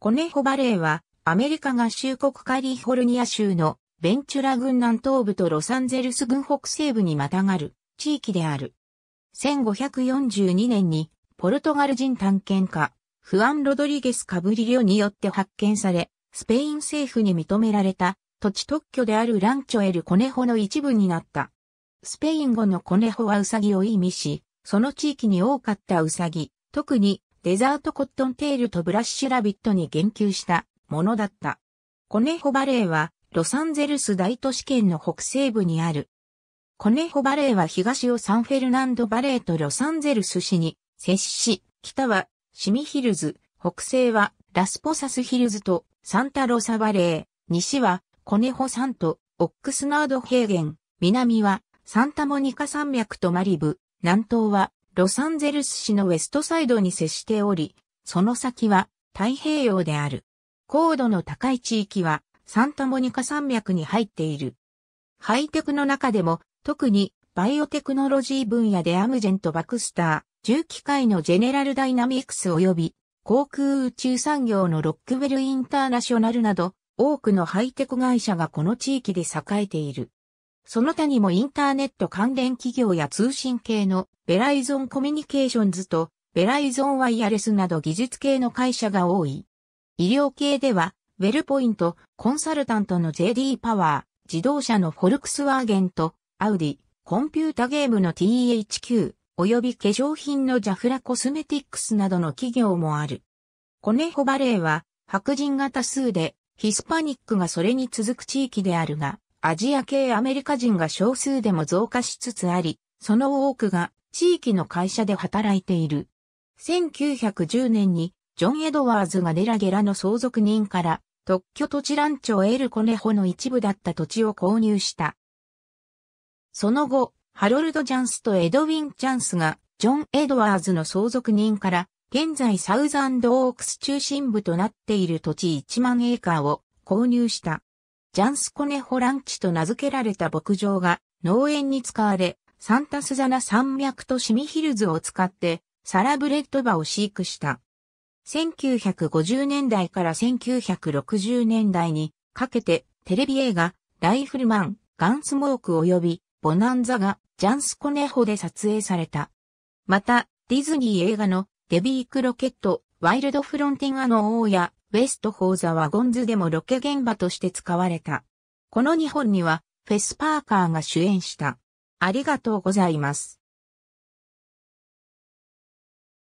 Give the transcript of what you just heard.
コネホバレーは、アメリカ合衆国カリフォルニア州のベンチュラ郡南東部とロサンゼルス郡北西部にまたがる地域である。1542年にポルトガル人探検家、フアン・ロドリゲス・カブリリオによって発見され、スペイン政府に認められた土地特許であるランチョエル・コネホの一部になった。スペイン語のコネホはウサギを意味し、その地域に多かったウサギ、特にデザートコットンテールとブラッシュラビットに言及したものだった。コネホバレーはロサンゼルス大都市圏の北西部にある。コネホバレーは東をサンフェルナンドバレーとロサンゼルス市に接し、北はシミヒルズ、北西はラスポサスヒルズとサンタロサバレー、西はコネホ山とオックスナード平原、南はサンタモニカ山脈とマリブ、南東はロサンゼルス市のウェストサイドに接しており、その先は太平洋である。高度の高い地域はサンタモニカ山脈に入っている。ハイテクの中でも特にバイオテクノロジー分野でアムジェントバクスター、重機械のジェネラルダイナミクス及び航空宇宙産業のロックウェルインターナショナルなど多くのハイテク会社がこの地域で栄えている。その他にもインターネット関連企業や通信系のベライゾンコミュニケーションズとベライゾンワイヤレスなど技術系の会社が多い。医療系では、ウェルポイント、コンサルタントの JD パワー、自動車のフォルクスワーゲンと、アウディ、コンピュータゲームの THQ、及び化粧品のジャフラコスメティックスなどの企業もある。コネホバレーは、白人が多数で、ヒスパニックがそれに続く地域であるが、アジア系アメリカ人が少数でも増加しつつあり、その多くが地域の会社で働いている。1910年にジョン・エドワーズがデラゲラの相続人から特許土地ランチョ庁エルコネホの一部だった土地を購入した。その後、ハロルド・ジャンスとエドウィン・チャンスがジョン・エドワーズの相続人から現在サウザンド・オークス中心部となっている土地1万エーカーを購入した。ジャンスコネホランチと名付けられた牧場が農園に使われ、サンタスザナ山脈とシミヒルズを使ってサラブレッド馬を飼育した。1950年代から1960年代にかけてテレビ映画ライフルマン、ガンスモーク及びボナンザがジャンスコネホで撮影された。また、ディズニー映画のデビークロケット、ワイルドフロンティアの王やウェストホーザワゴンズでもロケ現場として使われた。この2本には、フェス・パーカーが主演した。ありがとうございます。